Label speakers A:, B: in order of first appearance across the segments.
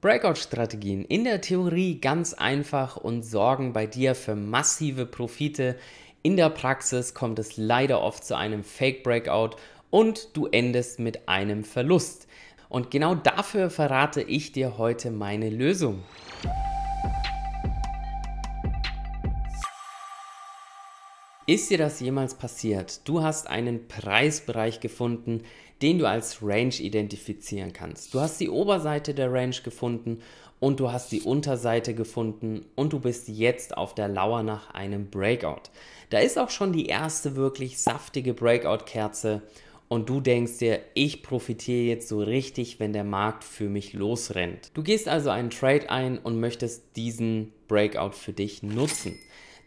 A: Breakout-Strategien in der Theorie ganz einfach und sorgen bei dir für massive Profite. In der Praxis kommt es leider oft zu einem Fake-Breakout und du endest mit einem Verlust. Und genau dafür verrate ich dir heute meine Lösung. Ist dir das jemals passiert? Du hast einen Preisbereich gefunden, den du als Range identifizieren kannst. Du hast die Oberseite der Range gefunden und du hast die Unterseite gefunden und du bist jetzt auf der Lauer nach einem Breakout. Da ist auch schon die erste wirklich saftige Breakout-Kerze und du denkst dir, ich profitiere jetzt so richtig, wenn der Markt für mich losrennt. Du gehst also einen Trade ein und möchtest diesen Breakout für dich nutzen.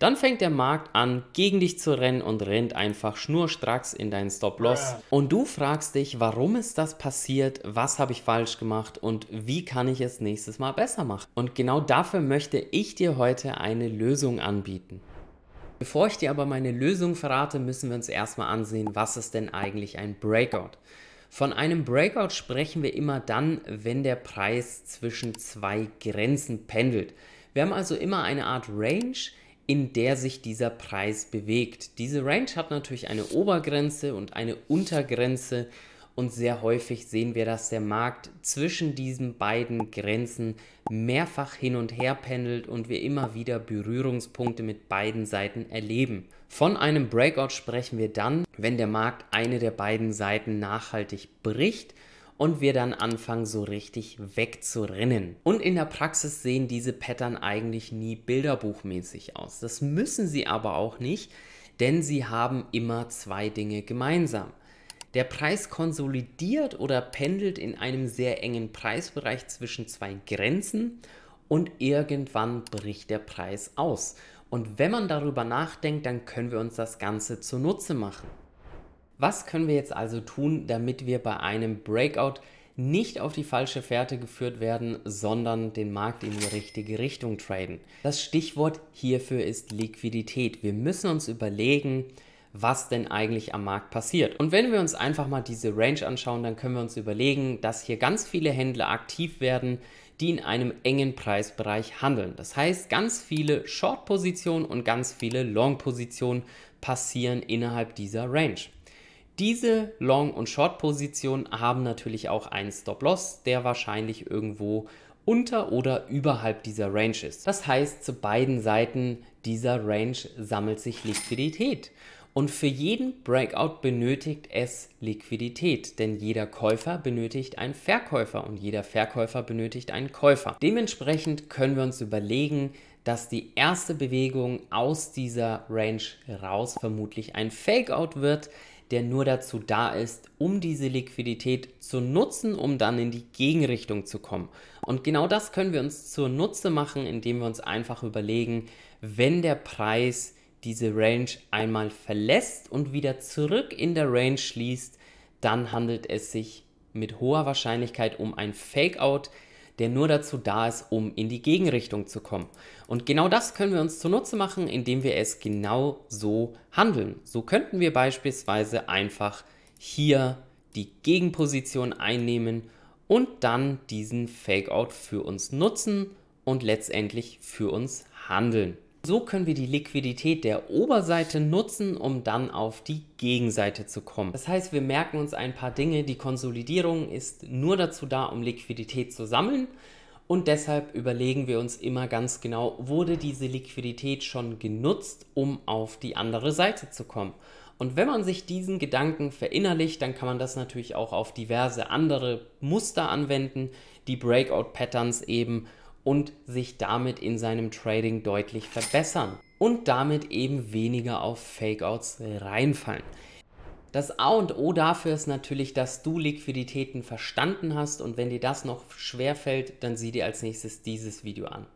A: Dann fängt der Markt an, gegen dich zu rennen und rennt einfach schnurstracks in deinen Stop-Loss. Und du fragst dich, warum ist das passiert, was habe ich falsch gemacht und wie kann ich es nächstes Mal besser machen. Und genau dafür möchte ich dir heute eine Lösung anbieten. Bevor ich dir aber meine Lösung verrate, müssen wir uns erstmal ansehen, was ist denn eigentlich ein Breakout. Von einem Breakout sprechen wir immer dann, wenn der Preis zwischen zwei Grenzen pendelt. Wir haben also immer eine Art Range, in der sich dieser Preis bewegt. Diese Range hat natürlich eine Obergrenze und eine Untergrenze und sehr häufig sehen wir, dass der Markt zwischen diesen beiden Grenzen mehrfach hin und her pendelt und wir immer wieder Berührungspunkte mit beiden Seiten erleben. Von einem Breakout sprechen wir dann, wenn der Markt eine der beiden Seiten nachhaltig bricht und wir dann anfangen so richtig wegzurennen. Und in der Praxis sehen diese Pattern eigentlich nie bilderbuchmäßig aus. Das müssen sie aber auch nicht, denn sie haben immer zwei Dinge gemeinsam. Der Preis konsolidiert oder pendelt in einem sehr engen Preisbereich zwischen zwei Grenzen und irgendwann bricht der Preis aus. Und wenn man darüber nachdenkt, dann können wir uns das Ganze zunutze machen. Was können wir jetzt also tun, damit wir bei einem Breakout nicht auf die falsche Fährte geführt werden, sondern den Markt in die richtige Richtung traden? Das Stichwort hierfür ist Liquidität. Wir müssen uns überlegen, was denn eigentlich am Markt passiert. Und wenn wir uns einfach mal diese Range anschauen, dann können wir uns überlegen, dass hier ganz viele Händler aktiv werden, die in einem engen Preisbereich handeln. Das heißt, ganz viele Short-Positionen und ganz viele Long-Positionen passieren innerhalb dieser Range. Diese Long- und Short-Positionen haben natürlich auch einen Stop-Loss, der wahrscheinlich irgendwo unter oder überhalb dieser Range ist. Das heißt, zu beiden Seiten dieser Range sammelt sich Liquidität. Und für jeden Breakout benötigt es Liquidität, denn jeder Käufer benötigt einen Verkäufer und jeder Verkäufer benötigt einen Käufer. Dementsprechend können wir uns überlegen, dass die erste Bewegung aus dieser Range raus vermutlich ein Fakeout wird, der nur dazu da ist, um diese Liquidität zu nutzen, um dann in die Gegenrichtung zu kommen. Und genau das können wir uns zunutze machen, indem wir uns einfach überlegen, wenn der Preis diese Range einmal verlässt und wieder zurück in der Range schließt, dann handelt es sich mit hoher Wahrscheinlichkeit um ein Fakeout, der nur dazu da ist, um in die Gegenrichtung zu kommen. Und genau das können wir uns zunutze machen, indem wir es genau so handeln. So könnten wir beispielsweise einfach hier die Gegenposition einnehmen und dann diesen Fakeout für uns nutzen und letztendlich für uns handeln. So können wir die Liquidität der Oberseite nutzen, um dann auf die Gegenseite zu kommen. Das heißt, wir merken uns ein paar Dinge. Die Konsolidierung ist nur dazu da, um Liquidität zu sammeln. Und deshalb überlegen wir uns immer ganz genau, wurde diese Liquidität schon genutzt, um auf die andere Seite zu kommen. Und wenn man sich diesen Gedanken verinnerlicht, dann kann man das natürlich auch auf diverse andere Muster anwenden, die Breakout-Patterns eben und sich damit in seinem Trading deutlich verbessern und damit eben weniger auf Fakeouts reinfallen. Das A und O dafür ist natürlich, dass du Liquiditäten verstanden hast und wenn dir das noch schwer fällt, dann sieh dir als nächstes dieses Video an.